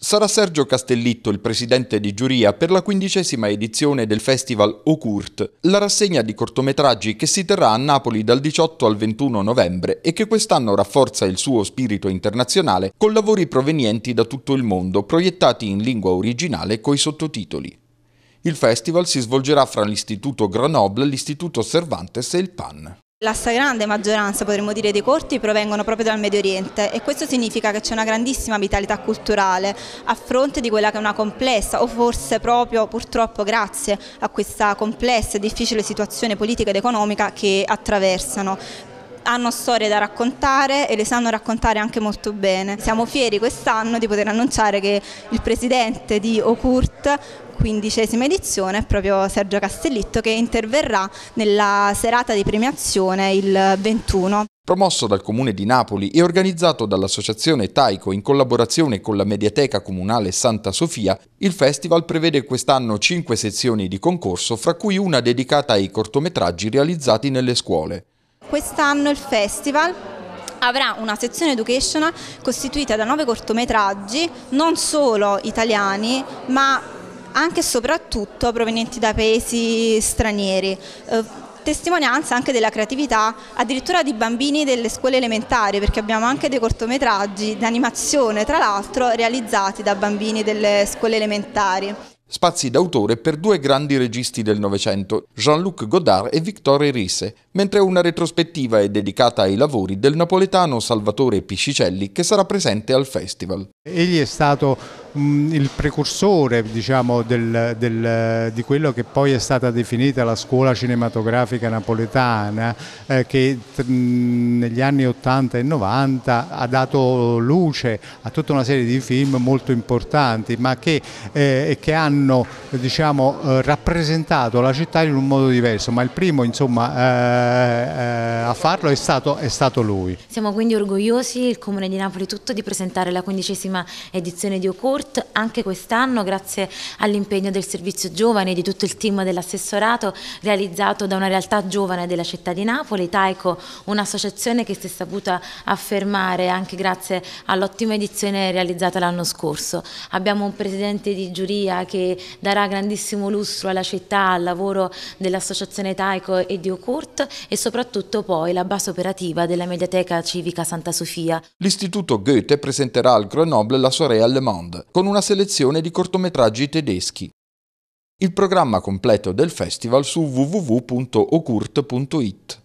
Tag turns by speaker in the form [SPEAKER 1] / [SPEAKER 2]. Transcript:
[SPEAKER 1] Sarà Sergio Castellitto il presidente di giuria per la quindicesima edizione del festival Ocurt, la rassegna di cortometraggi che si terrà a Napoli dal 18 al 21 novembre e che quest'anno rafforza il suo spirito internazionale con lavori provenienti da tutto il mondo proiettati in lingua originale coi sottotitoli. Il festival si svolgerà fra l'Istituto Grenoble, l'Istituto Cervantes e il PAN.
[SPEAKER 2] La stragrande maggioranza, potremmo dire, dei corti provengono proprio dal Medio Oriente e questo significa che c'è una grandissima vitalità culturale a fronte di quella che è una complessa o forse proprio purtroppo grazie a questa complessa e difficile situazione politica ed economica che attraversano hanno storie da raccontare e le sanno raccontare anche molto bene. Siamo fieri quest'anno di poter annunciare che il presidente di Ocurt quindicesima edizione è proprio Sergio Castellitto che interverrà nella serata di premiazione il 21.
[SPEAKER 1] Promosso dal Comune di Napoli e organizzato dall'Associazione Taico in collaborazione con la Mediateca Comunale Santa Sofia, il festival prevede quest'anno cinque sezioni di concorso, fra cui una dedicata ai cortometraggi realizzati nelle scuole.
[SPEAKER 2] Quest'anno il festival avrà una sezione educational costituita da nove cortometraggi, non solo italiani, ma anche e soprattutto provenienti da paesi stranieri. Eh, testimonianza anche della creatività addirittura di bambini delle scuole elementari perché abbiamo anche dei cortometraggi d'animazione tra l'altro realizzati da bambini delle scuole elementari.
[SPEAKER 1] Spazi d'autore per due grandi registi del Novecento, Jean-Luc Godard e Victor Risse, mentre una retrospettiva è dedicata ai lavori del napoletano Salvatore Piscicelli che sarà presente al festival.
[SPEAKER 3] Egli è stato Mm, il precursore diciamo, del, del, di quello che poi è stata definita la scuola cinematografica napoletana eh, che mm, negli anni 80 e 90 ha dato luce a tutta una serie di film molto importanti ma che, eh, che hanno diciamo, eh, rappresentato la città in un modo diverso ma il primo insomma, eh, eh, a farlo è stato, è stato lui.
[SPEAKER 4] Siamo quindi orgogliosi, il Comune di Napoli tutto, di presentare la quindicesima edizione di Occorso Murt anche quest'anno grazie all'impegno del servizio giovane e di tutto il team dell'assessorato realizzato da una realtà giovane della città di Napoli, Taiko, un'associazione che si è saputa affermare anche grazie all'ottima edizione realizzata l'anno scorso. Abbiamo un presidente di giuria che darà grandissimo lustro alla città, al lavoro dell'associazione Taiko e di Ocurt e soprattutto poi la base operativa della Mediateca Civica Santa Sofia.
[SPEAKER 1] L'Istituto Goethe presenterà al Grenoble la sua Le Monde, con una selezione di cortometraggi tedeschi. Il programma completo del festival su www.okurt.it.